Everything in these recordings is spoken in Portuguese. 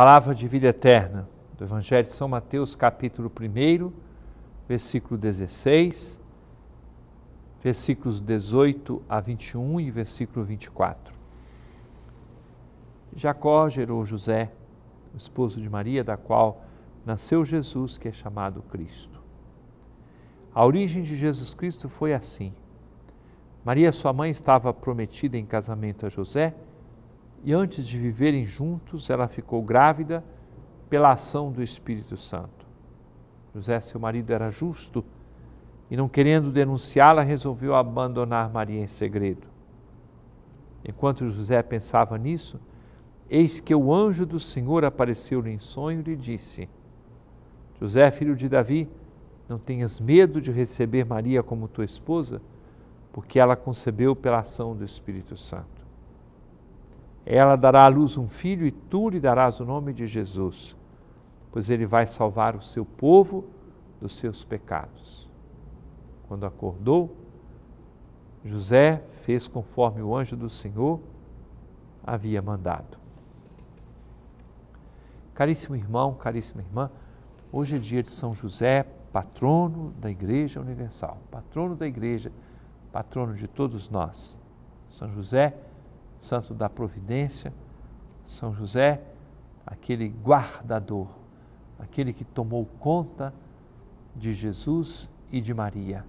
Palavra de vida eterna do Evangelho de São Mateus, capítulo 1, versículo 16, versículos 18 a 21 e versículo 24. Jacó gerou José, o esposo de Maria, da qual nasceu Jesus, que é chamado Cristo. A origem de Jesus Cristo foi assim. Maria, sua mãe, estava prometida em casamento a José e antes de viverem juntos, ela ficou grávida pela ação do Espírito Santo. José, seu marido, era justo e, não querendo denunciá-la, resolveu abandonar Maria em segredo. Enquanto José pensava nisso, eis que o anjo do Senhor apareceu-lhe em sonho e lhe disse: José, filho de Davi, não tenhas medo de receber Maria como tua esposa, porque ela concebeu pela ação do Espírito Santo. Ela dará à luz um filho e tu lhe darás o nome de Jesus, pois ele vai salvar o seu povo dos seus pecados. Quando acordou, José fez conforme o anjo do Senhor havia mandado. Caríssimo irmão, caríssima irmã, hoje é dia de São José, patrono da Igreja Universal, patrono da Igreja, patrono de todos nós. São José santo da providência, São José, aquele guardador, aquele que tomou conta de Jesus e de Maria,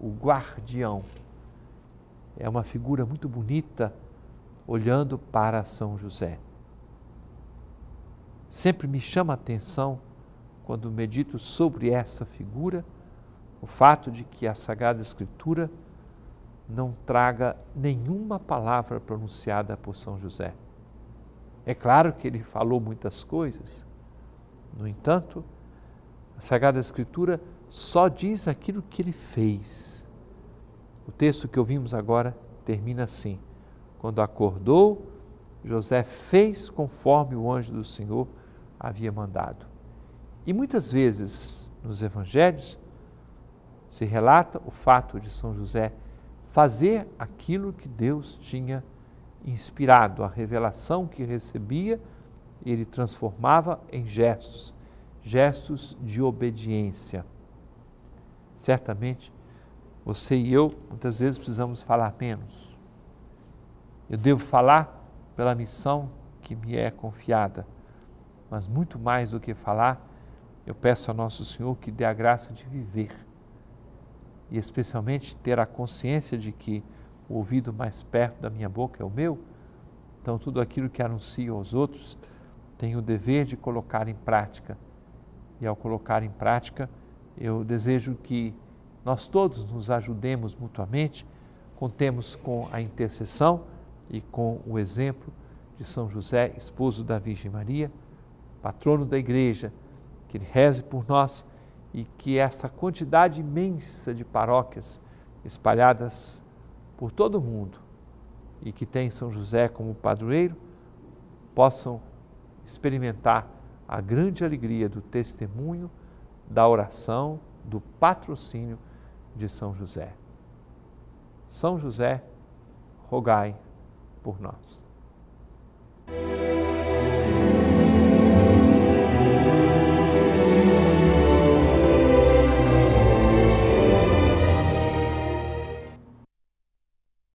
o guardião. É uma figura muito bonita olhando para São José. Sempre me chama a atenção quando medito sobre essa figura, o fato de que a Sagrada Escritura não traga nenhuma palavra pronunciada por São José. É claro que ele falou muitas coisas, no entanto, a Sagrada Escritura só diz aquilo que ele fez. O texto que ouvimos agora termina assim: Quando acordou, José fez conforme o anjo do Senhor havia mandado. E muitas vezes nos evangelhos se relata o fato de São José fazer aquilo que Deus tinha inspirado, a revelação que recebia, ele transformava em gestos, gestos de obediência. Certamente, você e eu muitas vezes precisamos falar menos. Eu devo falar pela missão que me é confiada, mas muito mais do que falar, eu peço ao nosso Senhor que dê a graça de viver e especialmente ter a consciência de que o ouvido mais perto da minha boca é o meu, então tudo aquilo que anuncio aos outros tenho o dever de colocar em prática. E ao colocar em prática, eu desejo que nós todos nos ajudemos mutuamente, contemos com a intercessão e com o exemplo de São José, esposo da Virgem Maria, patrono da Igreja, que ele reze por nós e que essa quantidade imensa de paróquias espalhadas por todo o mundo e que tem São José como padroeiro possam experimentar a grande alegria do testemunho, da oração, do patrocínio de São José. São José, rogai por nós.